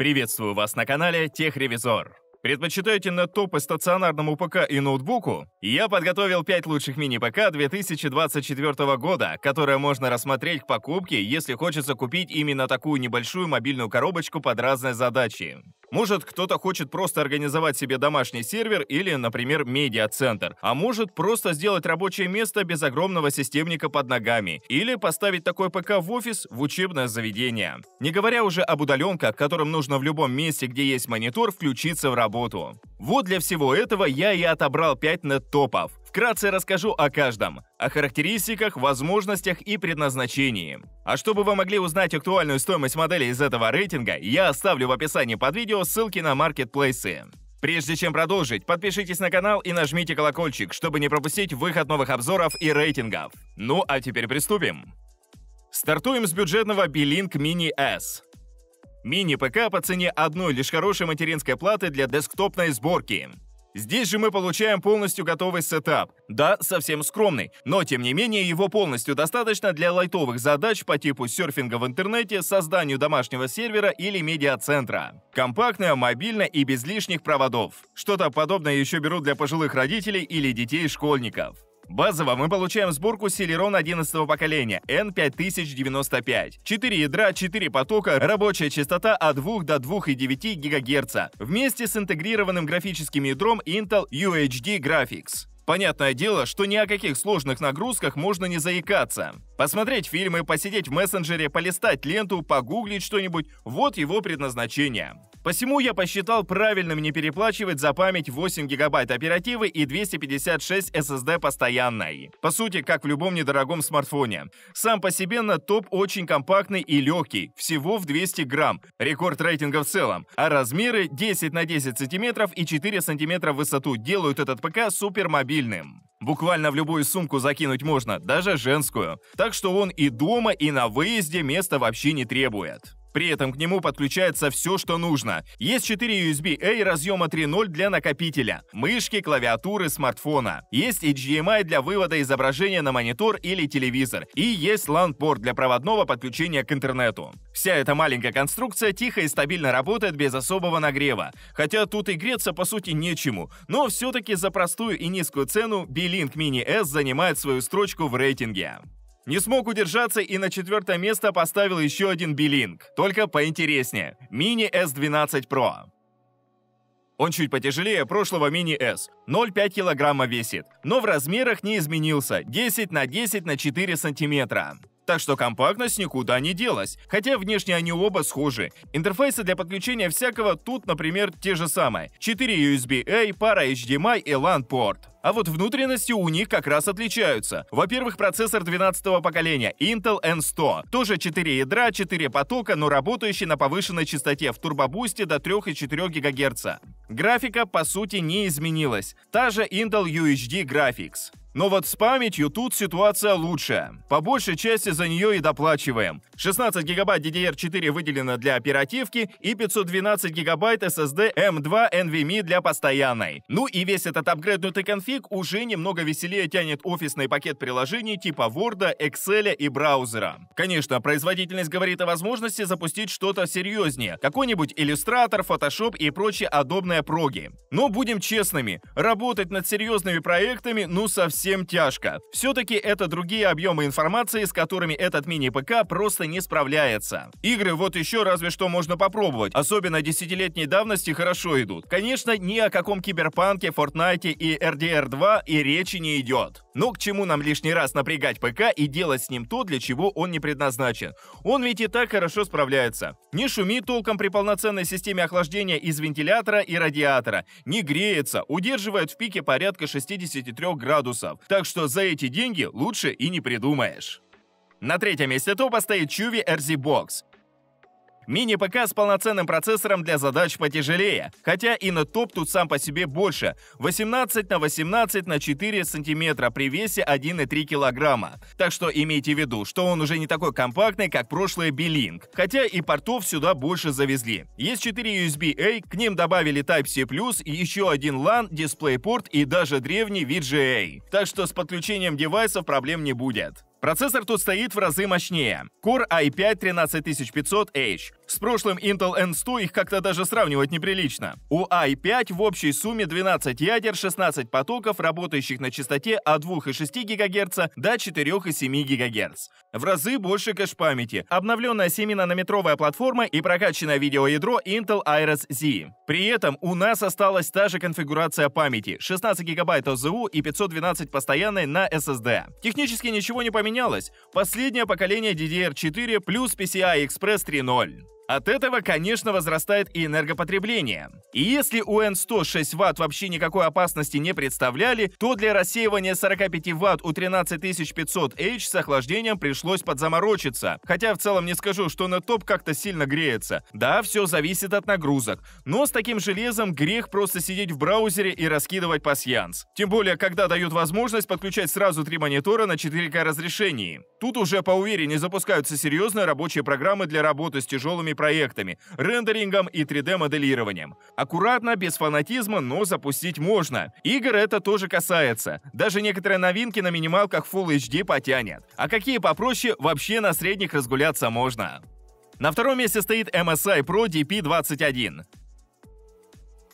Приветствую вас на канале Техревизор. Предпочитаете на топы стационарному ПК и ноутбуку? Я подготовил 5 лучших мини-ПК 2024 года, которые можно рассмотреть к покупке, если хочется купить именно такую небольшую мобильную коробочку под разные задачи. Может, кто-то хочет просто организовать себе домашний сервер или, например, медиа-центр. А может, просто сделать рабочее место без огромного системника под ногами. Или поставить такой ПК в офис, в учебное заведение. Не говоря уже об удаленках, которым нужно в любом месте, где есть монитор, включиться в работу. Вот для всего этого я и отобрал 5 нет-топов. Вкратце расскажу о каждом, о характеристиках, возможностях и предназначении. А чтобы вы могли узнать актуальную стоимость модели из этого рейтинга, я оставлю в описании под видео ссылки на маркетплейсы. Прежде чем продолжить, подпишитесь на канал и нажмите колокольчик, чтобы не пропустить выход новых обзоров и рейтингов. Ну а теперь приступим. Стартуем с бюджетного B-Link Mini S. Мини-ПК по цене одной лишь хорошей материнской платы для десктопной сборки. Здесь же мы получаем полностью готовый сетап. Да, совсем скромный, но тем не менее его полностью достаточно для лайтовых задач по типу серфинга в интернете, созданию домашнего сервера или медиацентра. Компактно, мобильно и без лишних проводов. Что-то подобное еще берут для пожилых родителей или детей-школьников. Базово мы получаем сборку Celeron 11 поколения N5095. 4 ядра, 4 потока, рабочая частота от 2 до 2,9 ГГц. Вместе с интегрированным графическим ядром Intel UHD Graphics. Понятное дело, что ни о каких сложных нагрузках можно не заикаться. Посмотреть фильмы, посидеть в мессенджере, полистать ленту, погуглить что-нибудь – вот его предназначение. Посему я посчитал правильным не переплачивать за память 8 гигабайт оперативы и 256 SSD постоянной. По сути, как в любом недорогом смартфоне. Сам по себе на топ очень компактный и легкий, всего в 200 грамм, рекорд рейтинга в целом. А размеры 10 на 10 сантиметров и 4 сантиметра в высоту делают этот ПК супермобильным. Буквально в любую сумку закинуть можно, даже женскую. Так что он и дома, и на выезде места вообще не требует. При этом к нему подключается все, что нужно. Есть 4 USB-A разъема 3.0 для накопителя, мышки, клавиатуры, смартфона. Есть HDMI для вывода изображения на монитор или телевизор. И есть LAN-порт для проводного подключения к интернету. Вся эта маленькая конструкция тихо и стабильно работает без особого нагрева. Хотя тут и греться по сути нечему. Но все-таки за простую и низкую цену B-Link Mini S занимает свою строчку в рейтинге. Не смог удержаться и на четвертое место поставил еще один Билинг, только поинтереснее – Mini S12 Pro. Он чуть потяжелее прошлого Mini S, 0,5 килограмма весит, но в размерах не изменился – 10 на 10 на 4 сантиметра. Так что компактность никуда не делась, хотя внешне они оба схожи. Интерфейсы для подключения всякого тут, например, те же самые. 4 USB-A, пара HDMI и LAN-порт. А вот внутренности у них как раз отличаются. Во-первых, процессор 12-го поколения Intel N100. Тоже 4 ядра, 4 потока, но работающий на повышенной частоте в турбобусте до 3,4 ГГц. Графика, по сути, не изменилась. Та же Intel UHD Graphics. Но вот с памятью тут ситуация лучше. По большей части за нее и доплачиваем. 16 гигабайт DDR4 выделено для оперативки и 512 гигабайт SSD M2 NVMe для постоянной. Ну и весь этот апгрейднутый конфиг уже немного веселее тянет офисный пакет приложений типа Word, Excel и браузера. Конечно, производительность говорит о возможности запустить что-то серьезнее. Какой-нибудь Illustrator, Photoshop и прочие адобные проги. Но будем честными, работать над серьезными проектами ну совсем совсем тяжко. Все-таки это другие объемы информации, с которыми этот мини-ПК просто не справляется. Игры вот еще разве что можно попробовать, особенно десятилетней давности хорошо идут. Конечно, ни о каком киберпанке, Fortnite и RDR 2 и речи не идет. Но ну, к чему нам лишний раз напрягать ПК и делать с ним то, для чего он не предназначен? Он ведь и так хорошо справляется. Не шумит толком при полноценной системе охлаждения из вентилятора и радиатора, не греется, удерживает в пике порядка 63 градусов. Так что за эти деньги лучше и не придумаешь. На третьем месте топа стоит Чуви RZ Box. Мини-ПК с полноценным процессором для задач потяжелее, хотя и на топ тут сам по себе больше – 18 на 18 на 4 сантиметра при весе 1,3 килограмма. Так что имейте в виду, что он уже не такой компактный, как прошлое Билинг, хотя и портов сюда больше завезли. Есть 4 USB-A, к ним добавили Type-C+, еще один LAN, DisplayPort и даже древний VGA. Так что с подключением девайсов проблем не будет. Процессор тут стоит в разы мощнее. Core i5-13500H, с прошлым Intel N100 их как-то даже сравнивать неприлично. У i5 в общей сумме 12 ядер, 16 потоков, работающих на частоте от 2,6 ГГц до 4,7 ГГц. В разы больше кэш-памяти, обновленная 7-нанометровая платформа и прокачанное видеоядро Intel Iris Z. При этом у нас осталась та же конфигурация памяти — 16 ГБ ОЗУ и 512 постоянной на SSD. Технически ничего не поменялось. Последнее поколение DDR4 плюс PCI Express 3.0. От этого, конечно, возрастает и энергопотребление. И если у n 106 6 Вт вообще никакой опасности не представляли, то для рассеивания 45 Вт у 13500H с охлаждением пришлось подзаморочиться. Хотя в целом не скажу, что на топ как-то сильно греется. Да, все зависит от нагрузок. Но с таким железом грех просто сидеть в браузере и раскидывать пасьянс. Тем более, когда дают возможность подключать сразу три монитора на 4К разрешении. Тут уже по поувереннее запускаются серьезные рабочие программы для работы с тяжелыми проектами, рендерингом и 3D-моделированием. Аккуратно, без фанатизма, но запустить можно. Игр это тоже касается. Даже некоторые новинки на минималках Full HD потянет. А какие попроще, вообще на средних разгуляться можно. На втором месте стоит MSI Pro DP21.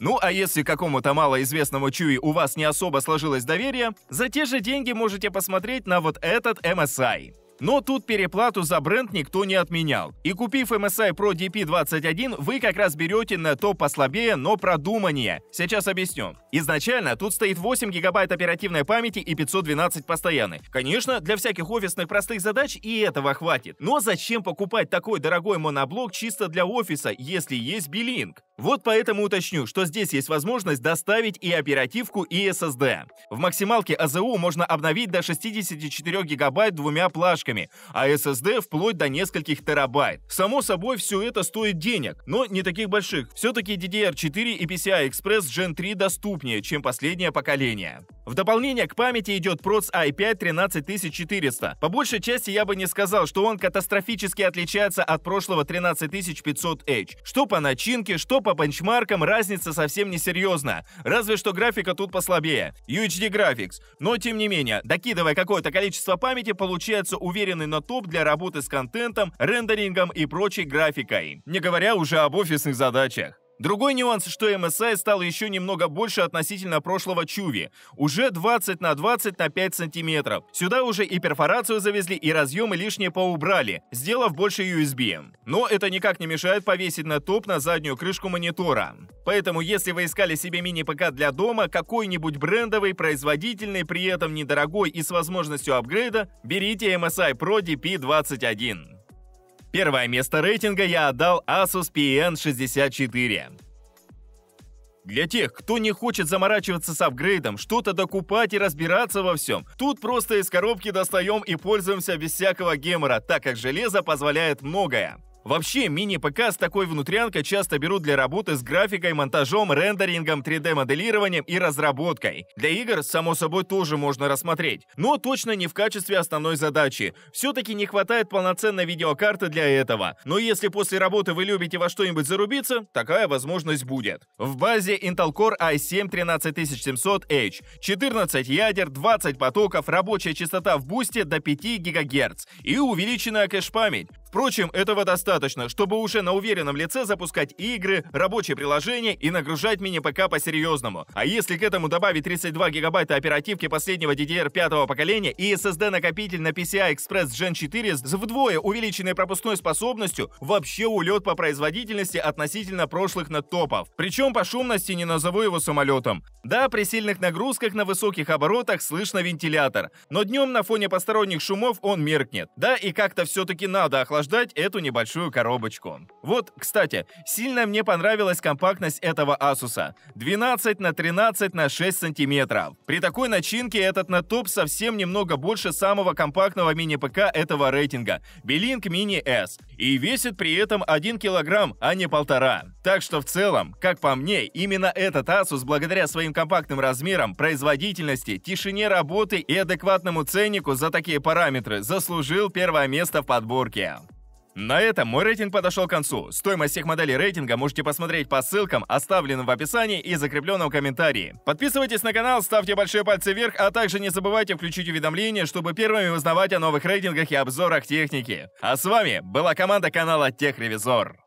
Ну а если какому-то малоизвестному Чуи у вас не особо сложилось доверие, за те же деньги можете посмотреть на вот этот MSI. Но тут переплату за бренд никто не отменял. И купив MSI Pro DP21, вы как раз берете на то послабее, но продуманнее. Сейчас объясню. Изначально тут стоит 8 гигабайт оперативной памяти и 512 постоянных Конечно, для всяких офисных простых задач и этого хватит. Но зачем покупать такой дорогой моноблок чисто для офиса, если есть билинг? Вот поэтому уточню, что здесь есть возможность доставить и оперативку, и SSD. В максималке АЗУ можно обновить до 64 гигабайт двумя плашками пачками, а SSD вплоть до нескольких терабайт. Само собой, все это стоит денег, но не таких больших. Все-таки DDR4 и PCI Express Gen 3 доступнее, чем последнее поколение. В дополнение к памяти идет проц i5 13400. По большей части я бы не сказал, что он катастрофически отличается от прошлого 13500H. Что по начинке, что по бенчмаркам, разница совсем не серьезна. Разве что графика тут послабее. UHD Graphics. Но тем не менее, докидывая какое-то количество памяти, получается у уверенный на топ для работы с контентом, рендерингом и прочей графикой, не говоря уже об офисных задачах. Другой нюанс, что MSI стал еще немного больше относительно прошлого Чуви. Уже 20 на 20 на 5 сантиметров. Сюда уже и перфорацию завезли, и разъемы лишние поубрали, сделав больше USB. Но это никак не мешает повесить на топ на заднюю крышку монитора. Поэтому, если вы искали себе мини-ПК для дома, какой-нибудь брендовый, производительный, при этом недорогой и с возможностью апгрейда, берите MSI Pro DP21. Первое место рейтинга я отдал Asus PN64. Для тех, кто не хочет заморачиваться с апгрейдом, что-то докупать и разбираться во всем, тут просто из коробки достаем и пользуемся без всякого гемора, так как железо позволяет многое. Вообще, мини-ПК с такой внутрянкой часто берут для работы с графикой, монтажом, рендерингом, 3D-моделированием и разработкой. Для игр, само собой, тоже можно рассмотреть, но точно не в качестве основной задачи. Все-таки не хватает полноценной видеокарты для этого. Но если после работы вы любите во что-нибудь зарубиться, такая возможность будет. В базе Intel Core i7-13700H, 14 ядер, 20 потоков, рабочая частота в бусте до 5 ГГц и увеличенная кэш-память. Впрочем, этого достаточно, чтобы уже на уверенном лице запускать игры, рабочие приложения и нагружать мини-ПК по-серьезному. А если к этому добавить 32 гигабайта оперативки последнего DDR5 поколения и SSD-накопитель на PCI Express Gen 4 с вдвое увеличенной пропускной способностью, вообще улет по производительности относительно прошлых на топов. Причем по шумности не назову его самолетом. Да, при сильных нагрузках на высоких оборотах слышно вентилятор, но днем на фоне посторонних шумов он меркнет. Да, и как-то все-таки надо охлаждать охлаждать эту небольшую коробочку. Вот, кстати, сильно мне понравилась компактность этого Asus. 12 на 13 на 6 сантиметров. При такой начинке этот натоп совсем немного больше самого компактного мини-ПК этого рейтинга – Belink Mini S. И весит при этом 1 килограмм, а не полтора. Так что в целом, как по мне, именно этот Asus благодаря своим компактным размерам, производительности, тишине работы и адекватному ценнику за такие параметры заслужил первое место в подборке. На этом мой рейтинг подошел к концу. Стоимость всех моделей рейтинга можете посмотреть по ссылкам, оставленным в описании и закрепленном комментарии. Подписывайтесь на канал, ставьте большие пальцы вверх, а также не забывайте включить уведомления, чтобы первыми узнавать о новых рейтингах и обзорах техники. А с вами была команда канала Техревизор.